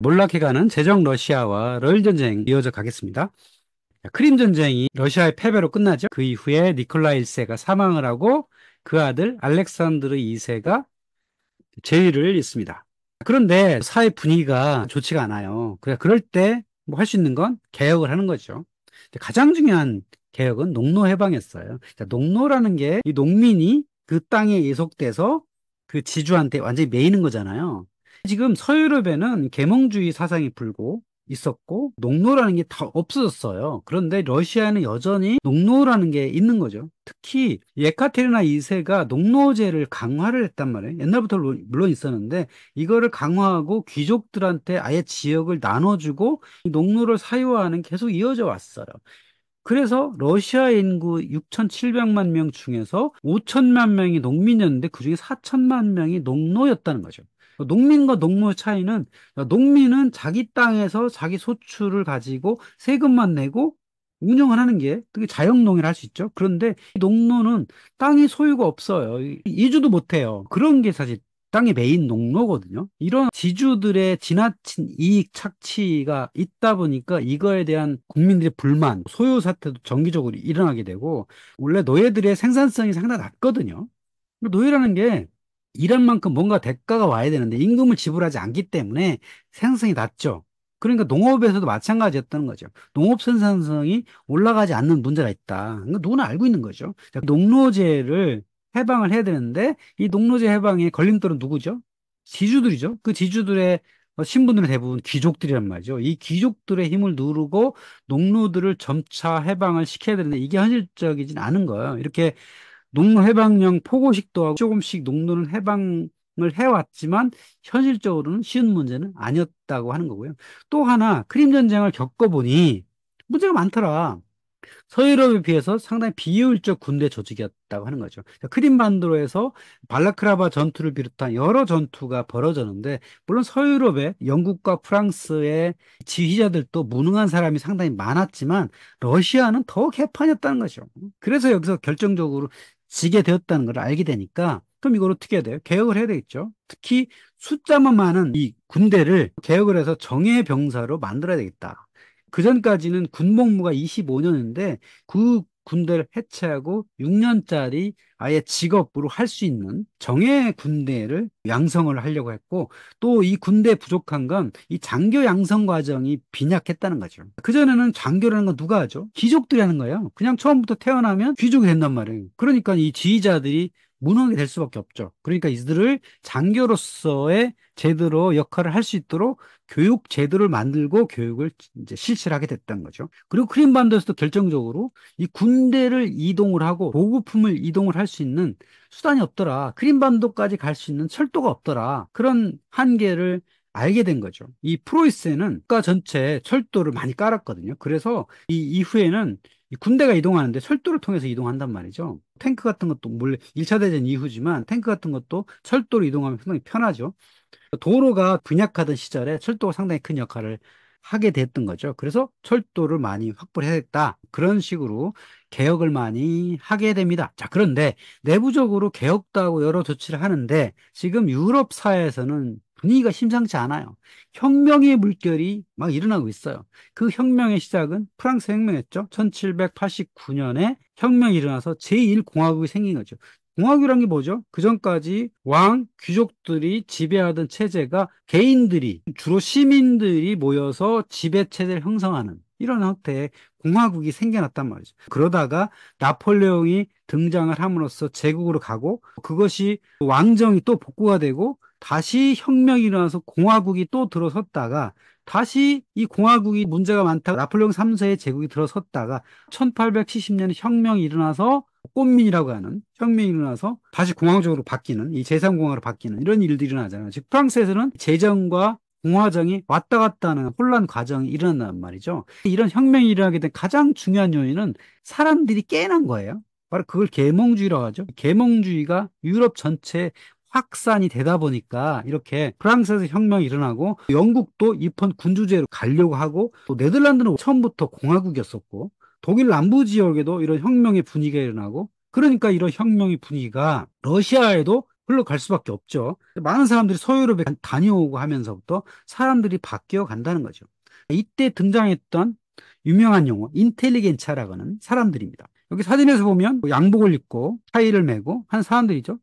몰락해가는 제정 러시아와 러일 전쟁 이어져 가겠습니다. 크림 전쟁이 러시아의 패배로 끝나죠. 그 이후에 니콜라 1세가 사망을 하고 그 아들 알렉산드르 2세가 제의를 잇습니다. 그런데 사회 분위기가 좋지가 않아요. 그래 그럴 때 뭐 할 수 있는 건 개혁을 하는 거죠. 가장 중요한 개혁은 농노 해방이었어요. 농노라는 게 이 농민이 그 땅에 예속돼서 그 지주한테 완전히 매이는 거잖아요. 지금 서유럽에는 계몽주의 사상이 불고 있었고 농노라는 게 다 없어졌어요. 그런데 러시아는 에 여전히 농노라는 게 있는 거죠. 특히 예카테리나 2세가 농노제를 강화를 했단 말이에요. 옛날부터 물론 있었는데 이거를 강화하고 귀족들한테 아예 지역을 나눠주고 농노를 사유화하는 계속 이어져 왔어요. 그래서 러시아 인구 6,700만 명 중에서 5천만 명이 농민이었는데 그중에 4천만 명이 농노였다는 거죠. 농민과 농노의 차이는 농민은 자기 땅에서 자기 소출을 가지고 세금만 내고 운영을 하는 게 그게 자영농이라 할 수 있죠. 그런데 농노는 땅이 소유가 없어요. 이주도 못해요. 그런 게 사실 땅의 메인 농로거든요. 이런 지주들의 지나친 이익 착취가 있다 보니까 이거에 대한 국민들의 불만, 소요 사태도 정기적으로 일어나게 되고 원래 노예들의 생산성이 상당히 낮거든요. 노예라는 게 일한 만큼 뭔가 대가가 와야 되는데 임금을 지불하지 않기 때문에 생산성이 낮죠. 그러니까 농업에서도 마찬가지였다는 거죠. 농업 생산성이 올라가지 않는 문제가 있다. 그러니까 누구나 알고 있는 거죠. 농로제를 해방을 해야 되는데 이농노제 해방의 걸림돌은 누구죠? 지주들이죠. 그 지주들의 어, 신분들은 대부분 귀족들이란 말이죠. 이 귀족들의 힘을 누르고 농노들을 점차 해방을 시켜야 되는데 이게 현실적이진 않은 거예요. 이렇게 농노 해방령 포고식도 하고 조금씩 농노는 해방을 해왔지만 현실적으로는 쉬운 문제는 아니었다고 하는 거고요. 또 하나 크림 전쟁을 겪어보니 문제가 많더라. 서유럽에 비해서 상당히 비효율적 군대 조직이었다고 하는 거죠. 그러니까 크림반도로에서 발라크라바 전투를 비롯한 여러 전투가 벌어졌는데 물론 서유럽의 영국과 프랑스의 지휘자들도 무능한 사람이 상당히 많았지만 러시아는 더 개판이었다는 거죠. 그래서 여기서 결정적으로 지게 되었다는 걸 알게 되니까 그럼 이걸 어떻게 해야 돼요? 개혁을 해야 되겠죠. 특히 숫자만 많은 이 군대를 개혁을 해서 정예 병사로 만들어야 되겠다. 그 전까지는 군복무가 25년인데 그 군대를 해체하고 6년짜리 아예 직업으로 할 수 있는 정예 군대를 양성을 하려고 했고 또 이 군대 부족한 건 이 장교 양성 과정이 빈약했다는 거죠. 그전에는 장교라는 건 누가 하죠? 귀족들이 하는 거예요. 그냥 처음부터 태어나면 귀족이 된단 말이에요. 그러니까 이 지휘자들이 무능하게 될 수밖에 없죠. 그러니까 이들을 장교로서의 제대로 역할을 할 수 있도록 교육 제도를 만들고 교육을 이제 실시를 하게 됐다는 거죠. 그리고 크림반도에서도 결정적으로 이 군대를 이동을 하고 보급품을 이동을 할 수 있는 수단이 없더라. 크림반도까지 갈 수 있는 철도가 없더라. 그런 한계를 알게 된 거죠. 이 프로이스에는 국가 전체 철도를 많이 깔았거든요. 그래서 이 이후에는 군대가 이동하는데 철도를 통해서 이동한단 말이죠. 탱크 같은 것도 물론 1차 대전 이후지만 탱크 같은 것도 철도로 이동하면 상당히 편하죠. 도로가 분약하던 시절에 철도가 상당히 큰 역할을 하게 됐던 거죠. 그래서 철도를 많이 확보를 했다. 그런 식으로 개혁을 많이 하게 됩니다. 자, 그런데 내부적으로 개혁도 하고 여러 조치를 하는데 지금 유럽 사회에서는 분위기가 심상치 않아요. 혁명의 물결이 막 일어나고 있어요. 그 혁명의 시작은 프랑스 혁명이죠 1789년에 혁명이 일어나서 제1공화국이 생긴 거죠. 공화국이란 게 뭐죠? 그 전까지 왕, 귀족들이 지배하던 체제가 개인들이, 주로 시민들이 모여서 지배체제를 형성하는 이런 형태의 공화국이 생겨났단 말이죠. 그러다가 나폴레옹이 등장을 함으로써 제국으로 가고 그것이 왕정이 또 복구가 되고 다시 혁명이 일어나서 공화국이 또 들어섰다가 다시 이 공화국이 문제가 많다 나폴레옹 3세의 제국이 들어섰다가 1870년 에 혁명이 일어나서 꽃민이라고 하는 혁명이 일어나서 다시 공화적으로 바뀌는 이 제3공화로 바뀌는 이런 일들이 일어나잖아요. 즉 프랑스에서는 재정과 공화정이 왔다 갔다 하는 혼란 과정이 일어난 단 말이죠. 이런 혁명이 일어나게 된 가장 중요한 요인은 사람들이 깨난 거예요. 바로 그걸 계몽주의라고 하죠. 계몽주의가 유럽 전체에 확산이 되다 보니까 이렇게 프랑스에서 혁명이 일어나고 영국도 입헌 군주제로 가려고 하고 또 네덜란드는 처음부터 공화국이었었고 독일 남부 지역에도 이런 혁명의 분위기가 일어나고 그러니까 이런 혁명의 분위기가 러시아에도 흘러갈 수밖에 없죠. 많은 사람들이 서유럽에 다녀오고 하면서부터 사람들이 바뀌어 간다는 거죠. 이때 등장했던 유명한 용어 인텔리겐차라고는 하 사람들입니다. 여기 사진에서 보면 뭐 양복을 입고 타이를 메고 한 사람들이죠.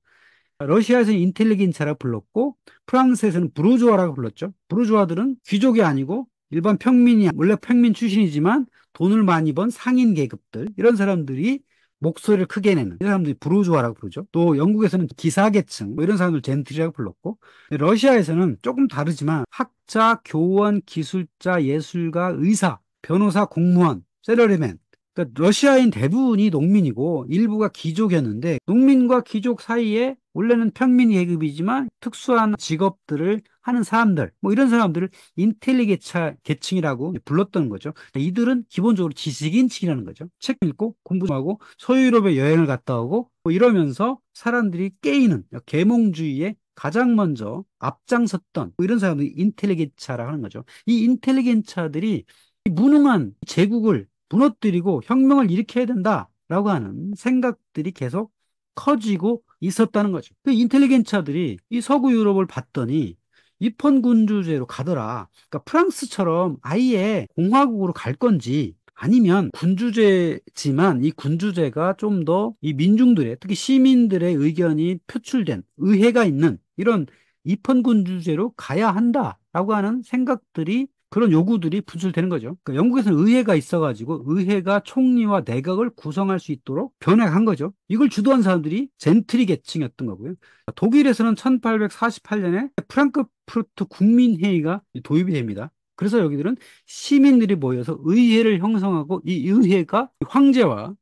러시아에서는 인텔리겐차라 고 불렀고 프랑스에서는 브루주아라고 불렀죠. 브루주아들은 귀족이 아니고 일반 평민이 원래 평민 출신이지만 돈을 많이 번 상인 계급들 이런 사람들이 목소리를 크게 내는 이런 사람들이 브르주아라고 부르죠. 또 영국에서는 기사계층 뭐 이런 사람들 젠틀이라고 불렀고 러시아에서는 조금 다르지만 학자, 교원, 기술자, 예술가, 의사, 변호사, 공무원, 세러리맨 그러니까 러시아인 대부분이 농민이고 일부가 귀족이었는데 농민과 귀족 사이에 원래는 평민 계급이지만 특수한 직업들을 하는 사람들, 뭐 이런 사람들을 인텔리게차 계층이라고 불렀던 거죠. 그러니까 이들은 기본적으로 지식인층이라는 거죠. 책 읽고 공부하고 서유럽에 여행을 갔다 오고 뭐 이러면서 사람들이 깨이는 계몽주의에 가장 먼저 앞장섰던 뭐 이런 사람들이 인텔리게차라 하는 거죠. 이 인텔리겐차들이 무능한 제국을 무너뜨리고 혁명을 일으켜야 된다라고 하는 생각들이 계속 커지고 있었다는 거죠. 그 인텔리겐차들이 이 서구 유럽을 봤더니 입헌군주제로 가더라. 그러니까 프랑스처럼 아예 공화국으로 갈 건지 아니면 군주제지만 이 군주제가 좀 더 이 민중들의 특히 시민들의 의견이 표출된 의회가 있는 이런 입헌군주제로 가야 한다라고 하는 생각들이 그런 요구들이 분출되는 거죠. 그러니까 영국에서는 의회가 있어가지고 의회가 총리와 내각을 구성할 수 있도록 변화한 거죠. 이걸 주도한 사람들이 젠트리 계층이었던 거고요. 독일에서는 1848년에 프랑크 푸르트 국민회의가 도입이 됩니다. 그래서 여기들은 시민들이 모여서 의회를 형성하고 이 의회가 황제와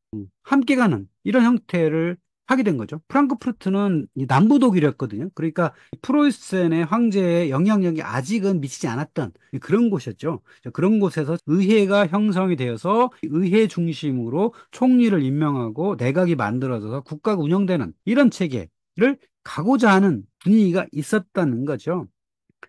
함께 가는 이런 형태를 하게 된 거죠. 프랑크푸르트는 남부 독일이었거든요. 그러니까 프로이센의 황제의 영향력이 아직은 미치지 않았던 그런 곳이었죠. 그런 곳에서 의회가 형성이 되어서 의회 중심으로 총리를 임명하고 내각이 만들어져서 국가가 운영되는 이런 체계를 가고자 하는 분위기가 있었다는 거죠.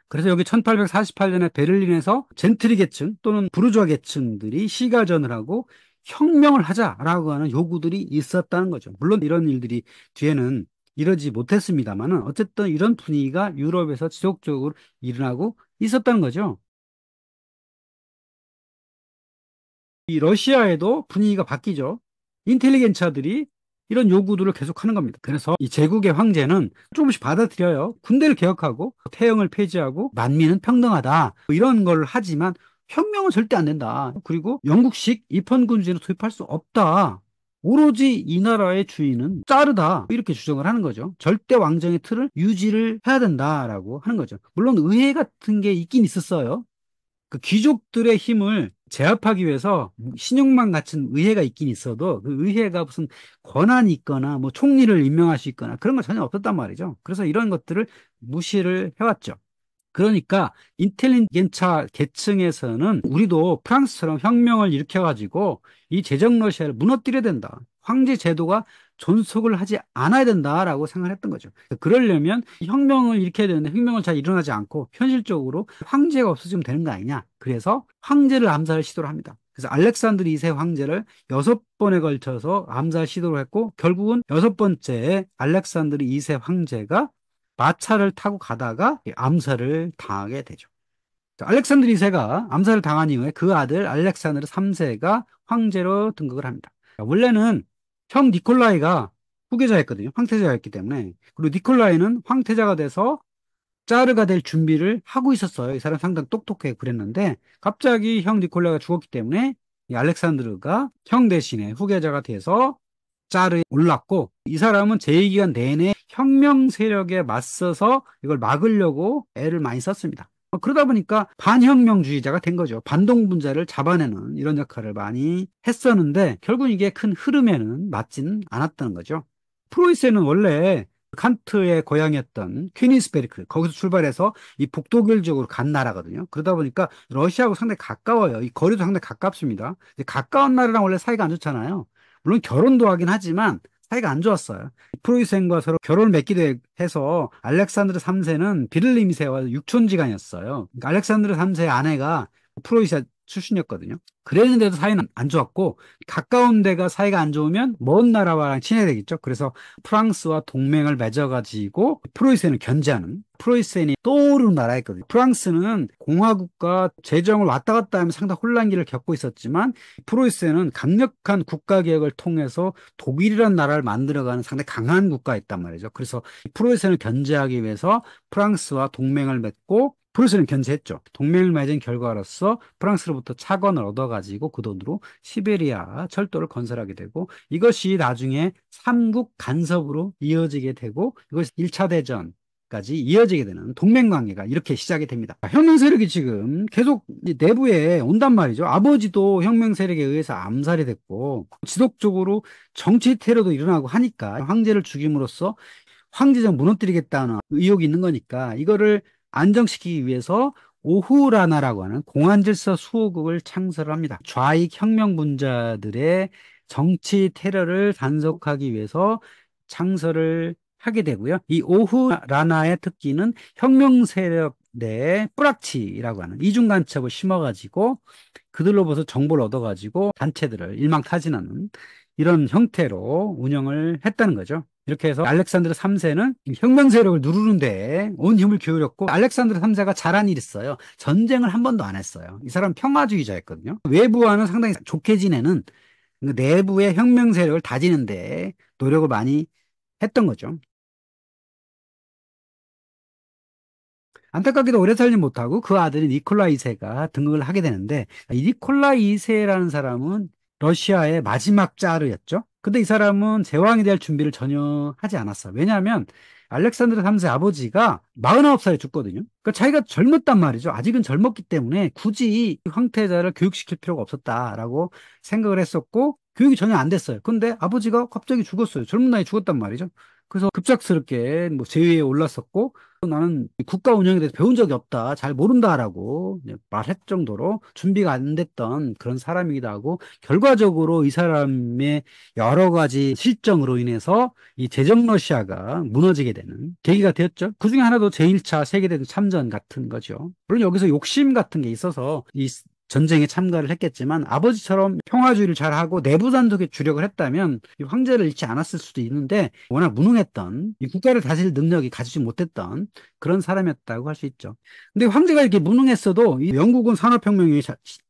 그래서 여기 1848년에 베를린에서 젠트리 계층 또는 부르주아 계층들이 시가전을 하고 혁명을 하자라고 하는 요구들이 있었다는 거죠. 물론 이런 일들이 뒤에는 이러지 못했습니다만은 어쨌든 이런 분위기가 유럽에서 지속적으로 일어나고 있었다는 거죠. 이 러시아에도 분위기가 바뀌죠. 인텔리겐차들이 이런 요구들을 계속하는 겁니다. 그래서 이 제국의 황제는 조금씩 받아들여요. 군대를 개혁하고 태형을 폐지하고 만민은 평등하다 뭐 이런 걸 하지만 혁명은 절대 안 된다. 그리고 영국식 입헌군주제는 도입할 수 없다. 오로지 이 나라의 주인은 짜르다 이렇게 주장을 하는 거죠. 절대 왕정의 틀을 유지를 해야 된다라고 하는 거죠. 물론 의회 같은 게 있긴 있었어요. 그 귀족들의 힘을 제압하기 위해서 신용만 갖춘 의회가 있긴 있어도 그 의회가 무슨 권한이 있거나 뭐 총리를 임명할 수 있거나 그런 건 전혀 없었단 말이죠. 그래서 이런 것들을 무시를 해왔죠. 그러니까 인텔리겐차 계층에서는 우리도 프랑스처럼 혁명을 일으켜가지고 이 제정 러시아를 무너뜨려야 된다. 황제 제도가 존속을 하지 않아야 된다라고 생각을 했던 거죠. 그러려면 혁명을 일으켜야 되는데 혁명을 잘 일어나지 않고 현실적으로 황제가 없어지면 되는 거 아니냐. 그래서 황제를 암살 시도를 합니다. 그래서 알렉산드르 2세 황제를 여섯 번에 걸쳐서 암살 시도를 했고 결국은 여섯 번째 알렉산드르 2세 황제가 마차를 타고 가다가 암살을 당하게 되죠. 알렉산드르 2세가 암살을 당한 이후에 그 아들 알렉산드르 3세가 황제로 등극을 합니다. 원래는 형 니콜라이가 후계자였거든요. 황태자였기 때문에. 그리고 니콜라이는 황태자가 돼서 짜르가 될 준비를 하고 있었어요. 이 사람 상당히 똑똑해 그랬는데 갑자기 형 니콜라가 이 죽었기 때문에 알렉산드르가 형 대신에 후계자가 돼서 짜르에 올랐고 이 사람은 제2기간 내내 혁명 세력에 맞서서 이걸 막으려고 애를 많이 썼습니다. 그러다 보니까 반혁명주의자가 된 거죠. 반동분자를 잡아내는 이런 역할을 많이 했었는데 결국 이게 큰 흐름에는 맞지는 않았다는 거죠. 프로이센은 원래 칸트의 고향이었던 퀴니스베르크 거기서 출발해서 이 북독일적으로 간 나라거든요. 그러다 보니까 러시아하고 상당히 가까워요. 이 거리도 상당히 가깝습니다. 가까운 나라랑 원래 사이가 안 좋잖아요. 물론 결혼도 하긴 하지만 사이가 안 좋았어요. 프로이센과 서로 결혼을 맺기도 해서 알렉산드르 3세는 비를림세와 육촌지간이었어요. 그러니까 알렉산드르 3세의 아내가 프로이센 출신이었거든요. 그랬는데도 사이는 안 좋았고 가까운 데가 사이가 안 좋으면 먼 나라와랑 친해되겠죠 그래서 프랑스와 동맹을 맺어가지고 프로이센을 견제하는 프로이센이 떠오르는 나라였거든요. 프랑스는 공화국과 재정을 왔다 갔다 하면 상당히 혼란기를 겪고 있었지만 프로이센은 강력한 국가 개혁을 통해서 독일이란 나라를 만들어가는 상당히 강한 국가였단 말이죠. 그래서 프로이센을 견제하기 위해서 프랑스와 동맹을 맺고 브루스는 견제했죠. 동맹을 맺은 결과로서 프랑스로부터 차건을 얻어가지고 그 돈으로 시베리아 철도를 건설하게 되고 이것이 나중에 삼국 간섭으로 이어지게 되고 이것이 1차 대전 까지 이어지게 되는 동맹 관계가 이렇게 시작이 됩니다. 혁명 세력이 지금 계속 내부에 온단 말이죠. 아버지도 혁명 세력에 의해서 암살이 됐고 지속적으로 정치 테러도 일어나고 하니까 황제를 죽임으로써 황제정 무너뜨리겠다는 의혹이 있는 거니까 이거를 안정시키기 위해서 오후라나라고 하는 공안질서 수호국을 창설합니다. 좌익 혁명분자들의 정치 테러를 단속하기 위해서 창설을 하게 되고요. 이 오후라나의 특기는 혁명 세력 내에 뿌락치라고 하는 이중 간첩을 심어가지고 그들로부터 정보를 얻어가지고 단체들을 일망타진하는 이런 형태로 운영을 했다는 거죠. 이렇게 해서 알렉산드르 3세는 혁명 세력을 누르는데 온 힘을 기울였고 알렉산드르 3세가 잘한 일 있어요. 전쟁을 한 번도 안 했어요. 이 사람 평화주의자였거든요. 외부와는 상당히 좋게 지내는 그 내부의 혁명 세력을 다지는데 노력을 많이 했던 거죠. 안타깝게도 오래 살지 못하고 그아들이 니콜라 2세가 등극을 하게 되는데 이 니콜라 2세라는 사람은 러시아의 마지막 짜르였죠. 근데 이 사람은 제왕에대될 준비를 전혀 하지 않았어. 왜냐하면 알렉산드르 3세 아버지가 49살에 죽거든요. 그러니까 자기가 젊었단 말이죠. 아직은 젊었기 때문에 굳이 황태자를 교육시킬 필요가 없었다라고 생각을 했었고 교육이 전혀 안 됐어요. 근데 아버지가 갑자기 죽었어요. 젊은 나이 에 죽었단 말이죠. 그래서 급작스럽게 뭐 제위에 올랐었고 나는 국가 운영에 대해서 배운 적이 없다, 잘 모른다라고 말할 정도로 준비가 안 됐던 그런 사람이기도 하고 결과적으로 이 사람의 여러 가지 실정으로 인해서 이재정 러시아가 무너지게 되는 계기가 되었죠. 그 중에 하나도 제1차 세계대전 참전 같은 거죠. 물론 여기서 욕심 같은 게 있어서 이 전쟁에 참가를 했겠지만 아버지처럼 평화주의를 잘하고 내부 단속에 주력을 했다면 이 황제를 잃지 않았을 수도 있는데 워낙 무능했던 이 국가를 다질 능력이 가지지 못했던 그런 사람이었다고 할 수 있죠. 근데 황제가 이렇게 무능했어도 이 영국은 산업혁명이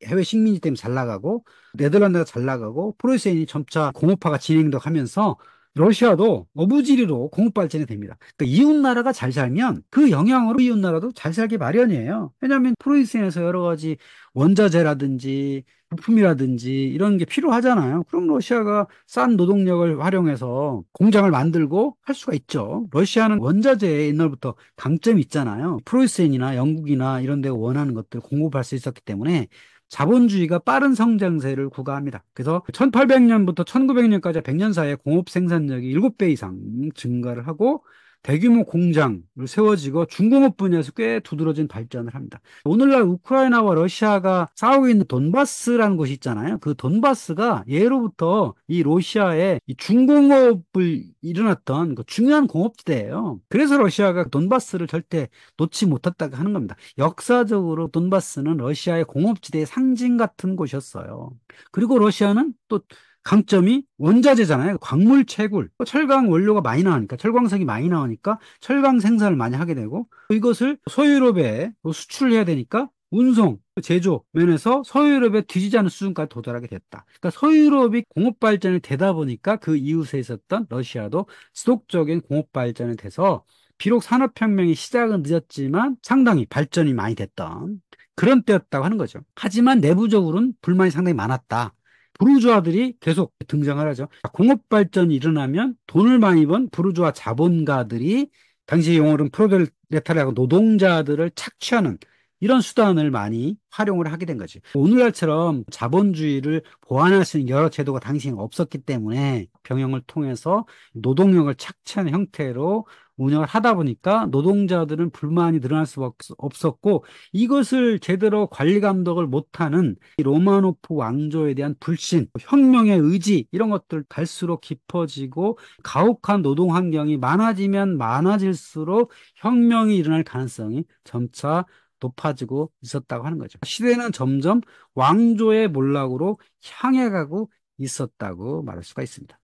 해외 식민지 때문에 잘 나가고 네덜란드가 잘 나가고 프로이센이 점차 공업화가 진행도 하면서 러시아도 어부지리로 공급 발전이 됩니다. 그러니까 이웃 나라가 잘 살면 그 영향으로 이웃 나라도 잘 살기 마련이에요. 왜냐하면 프로이센에서 여러 가지 원자재라든지 부품이라든지 이런 게 필요하잖아요. 그럼 러시아가 싼 노동력을 활용해서 공장을 만들고 할 수가 있죠. 러시아는 원자재에 옛날부터 강점이 있잖아요. 프로이센이나 영국이나 이런 데가 원하는 것들 공급할 수 있었기 때문에 자본주의가 빠른 성장세를 구가합니다. 그래서 1800년부터 1900년까지 100년 사이에 공업 생산력이 7배 이상 증가를 하고 대규모 공장을 세워지고 중공업 분야에서 꽤 두드러진 발전을 합니다. 오늘날 우크라이나와 러시아가 싸우고 있는 돈바스라는 곳이 있잖아요. 그 돈바스가 예로부터 이 러시아의 이 중공업을 일어났던 그 중요한 공업지대예요. 그래서 러시아가 돈바스를 절대 놓지 못했다고 하는 겁니다. 역사적으로 돈바스는 러시아의 공업지대의 상징 같은 곳이었어요. 그리고 러시아는 또 강점이 원자재잖아요. 광물 채굴. 뭐 철강 원료가 많이 나오니까, 철광석이 많이 나오니까 철강 생산을 많이 하게 되고, 이것을 서유럽에 뭐 수출해야 되니까 운송, 제조 면에서 서유럽에 뒤지지 않은 수준까지 도달하게 됐다. 그러니까 서유럽이 공업 발전이 되다 보니까 그 이웃에 있었던 러시아도 지속적인 공업 발전이 돼서 비록 산업혁명의 시작은 늦었지만 상당히 발전이 많이 됐던 그런 때였다고 하는 거죠. 하지만 내부적으로는 불만이 상당히 많았다. 부르주아들이 계속 등장을 하죠. 공업 발전이 일어나면 돈을 많이 번 부르주아 자본가들이 당시 용어로는 프로레타리아고 노동자들을 착취하는 이런 수단을 많이 활용을 하게 된 거지. 오늘날처럼 자본주의를 보완할 수 있는 여러 제도가 당시에 없었기 때문에 병영을 통해서 노동력을 착취한 형태로 운영을 하다 보니까 노동자들은 불만이 늘어날 수밖에 없었고 이것을 제대로 관리 감독을 못하는 로마노프 왕조에 대한 불신, 혁명의 의지 이런 것들 갈수록 깊어지고 가혹한 노동 환경이 많아지면 많아질수록 혁명이 일어날 가능성이 점차 높아지고 있었다고 하는 거죠. 시대는 점점 왕조의 몰락으로 향해 가고 있었다고 말할 수가 있습니다.